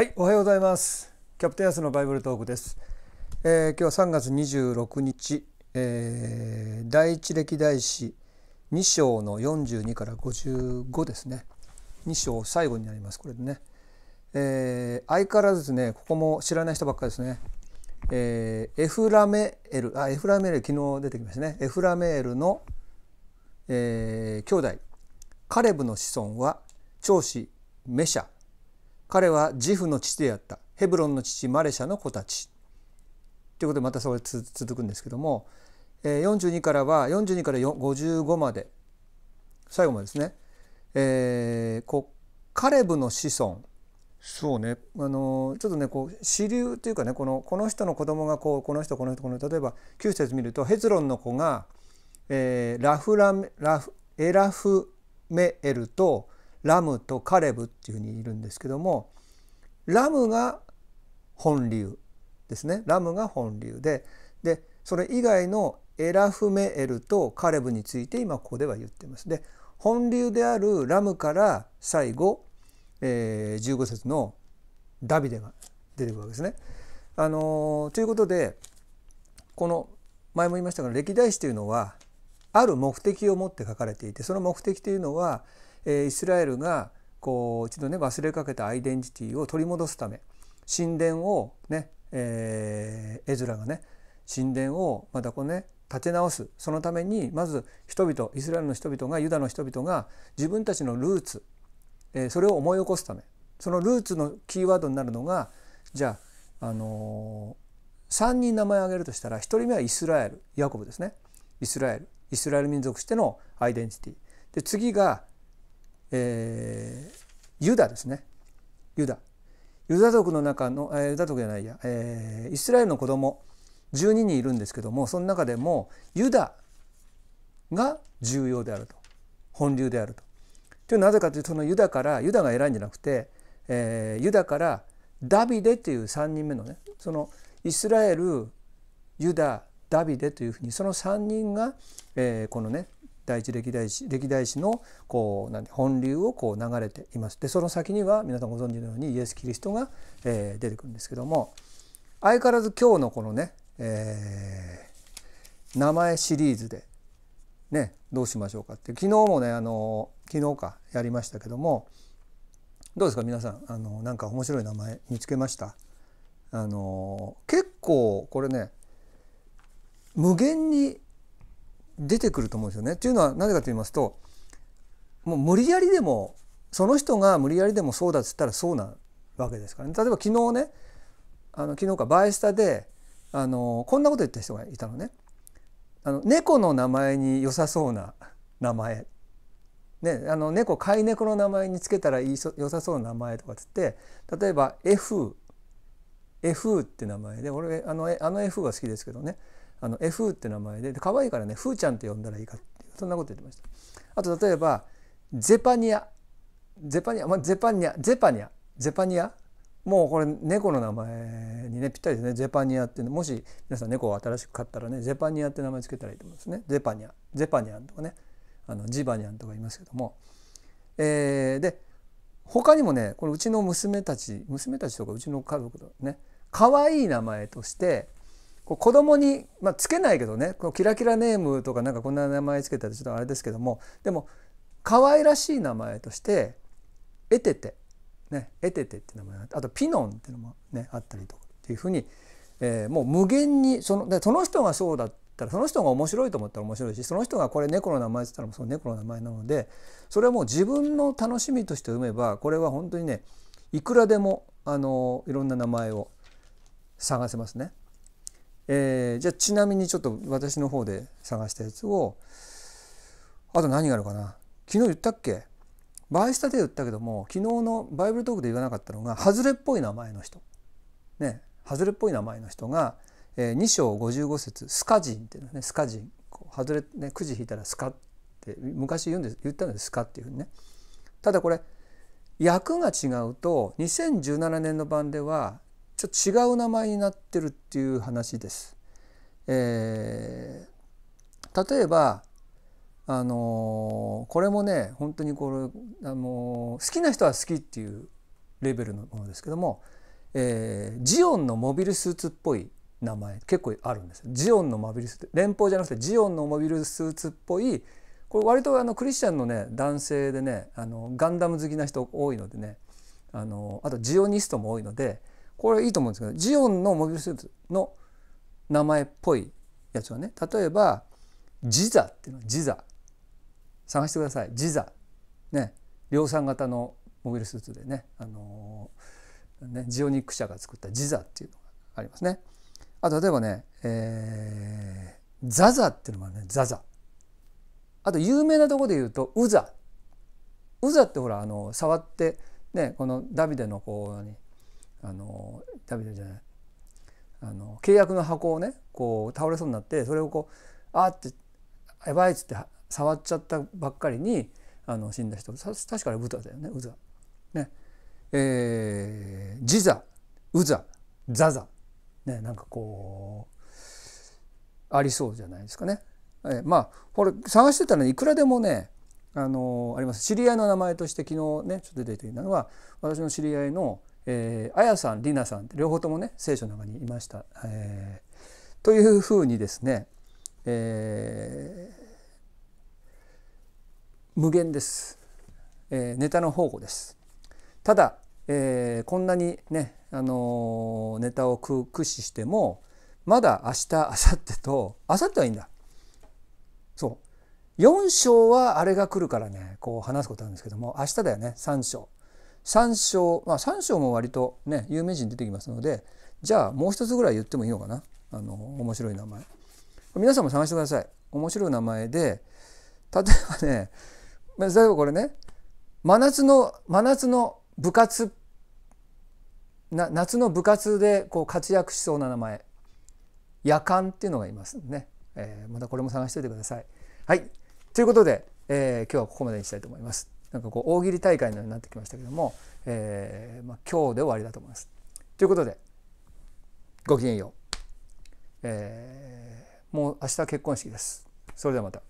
はい、おはようございます。キャプテンアスのバイブルトークです。えー、今日は3月26日、えー、第一歴代史2章の42から55ですね。2章最後になります。これでね。えー、相変わらずですね、ここも知らない人ばっかりですね。えー、エフラメエル、あ、エフラメエル昨日出てきましたね。エフラメエルの、えー、兄弟、カレブの子孫は長子メシャ。彼はジフの父であったヘブロンの父マレシャの子たちということでまたそれ続くんですけども42からは42から55まで最後までですね、えー、こカレブの子孫そうねあのちょっとねこう支流というかねこのこの人の子供がこうこの人この人この人例えば旧節見るとヘズロンの子が、えー、ラフラメラフエラフメエルとラムとカレブっていうふうにいるんですけどもラムが本流ですねラムが本流ででそれ以外のエラフメエルとカレブについて今ここでは言ってます。で本流であるラムから最後、えー、15節のダビデが出てくるわけですね。あのー、ということでこの前も言いましたが歴代史というのはある目的を持って書かれていてその目的というのはイスラエルがこう一度ね忘れかけたアイデンティティを取り戻すため神殿をね、えー、エズラがね神殿をまたこうね立て直すそのためにまず人々イスラエルの人々がユダの人々が自分たちのルーツ、えー、それを思い起こすためそのルーツのキーワードになるのがじゃあ、あのー、3人名前を挙げるとしたら1人目はイスラエルヤコブですねイスラエルイスラエル民族してのアイデンティティで次がえー、ユダですねユダユダ族の中の、ユダ族じゃないや、えー、イスラエルの子供12人いるんですけどもその中でもユダが重要であると本流であると。というのはなぜかというとそのユダからユダが偉いんじゃなくて、えー、ユダからダビデという3人目のねそのイスラエルユダダビデというふうにその3人が、えー、このね第一歴代史歴代史のこう何本流をこう流れていますでその先には皆さんご存知のようにイエス・キリストが、えー、出てくるんですけども相変わらず今日のこのね、えー、名前シリーズで、ね、どうしましょうかって昨日もねあの昨日かやりましたけどもどうですか皆さんあのなんか面白い名前見つけましたあの結構これね無限に出てくると思うんですよね。というのはなぜかと言いますともう無理やりでもその人が無理やりでもそうだっつったらそうなわけですからね。例えば昨日ねあの昨日かバイスタであのこんなこと言った人がいたのね。あの猫の名前に良さそうな名前、ね、あの猫飼い猫の名前につけたらいい良さそうな名前とかつって例えば F F って名前で俺あのあの F が好きですけどねあの F って名前でで可愛いからねふーちゃんって呼んだらいいかっていうそんなこと言ってましたあと例えばゼパニアゼパニア、まあ、ゼパニアゼパニアゼパニアもうこれ猫の名前にねぴったりですねゼパニアっていうのもし皆さん猫を新しく飼ったらねゼパニアって名前つけたらいいと思うんですねゼパニアゼパニアンとかねあのジバニャンとか言いますけども、えー、で他にもねこれうちの娘たち娘たちとかうちの家族とね可愛い名前としてこう子供にまあつけないけどねこのキラキラネームとかなんかこんな名前つけたらちょっとあれですけどもでも可愛らしい名前としてエテテ、ね、エテテって名前あとピノンっていうのもねあったりとかっていうふうに、えもう無限にそのでその人がそうだったらその人が面白いと思ったら面白いしその人がこれ猫の名前って言ったらその猫の名前なのでそれはもう自分の楽しみとして埋めばこれは本当にねいくらでもあのいろんな名前を探せますね。えー、じゃあちなみにちょっと私の方で探したやつをあと何があるかな昨日言ったっけバイスタで言ったけども昨日のバイブルトークで言わなかったのがハズレっぽい名前の人ねハズレっぽい名前の人が、えー、2章55節スカジン」っていうのね「スカジン」ハズレ、ね、くじ引いたら「スカ」って昔言うんで言ったんです「スカ」っていうふうにね。ただこれ訳が違うと2017年の版ではちょっと違う名前になってるっていう話です。えー、例えばあのー、これもね本当にこれ、あのー、好きな人は好きっていうレベルのものですけども、えー、ジオンのモビルスーツっぽい名前結構あるんですジオンのモビルスーツ連邦じゃなくてジオンのモビルスーツっぽいこれ割とあのクリスチャンのね男性でねあのガンダム好きな人多いのでねあのあとジオニストも多いのでこれいいと思うんですけどジオンのモビルスーツの名前っぽいやつはね例えばジザっていうのはジザ探してくださいジザね量産型のモビルスーツでね,、あのー、ねジオニック社が作ったジザっていうのがありますね。あと例えばね、えー、ザザっていうのもねザザ。あと有名なとこで言うとウザ。ウザってほらあの触ってねこのダビデのこうあのダビデじゃないあの契約の箱をねこう倒れそうになってそれをこうあってやばいっつって触っちゃったばっかりにあの死んだ人確かにウザだよねウザ。ねえー、ジザウザザザ、ね、なんかこうありそうじゃないですかね。えまあこれ探してたら、いくらでもねあのー、あります知り合いの名前として昨日ねちょっと出ていたのは私の知り合いのえー、さんりなさん両方ともね聖書の中にいました。えー、というふうにですね、えー、無限です、えー、ネタの宝庫です。ただ、えー、こんなにね、あのー、ネタを駆使してもまだ明日明後日と明後日はいいんだ。そう4章はあれが来るからねこう話すことあるんですけども明日だよね3章。三章まあ三章も割とね有名人出てきますのでじゃあもう一つぐらい言ってもいいのかなあの面白い名前皆さんも探してください面白い名前で例えばね例えばこれね真夏の真夏の部活な夏の部活でこう活躍しそうな名前夜間っていうのがいますね、えー、またこれも探しておいてください。はいということで、えー、今日はここまでにしたいと思います。なんかこう大喜利大会のようになってきましたけども、えーまあ、今日で終わりだと思います。ということでごきげんよう、えー、もう明日結婚式です。それではまた。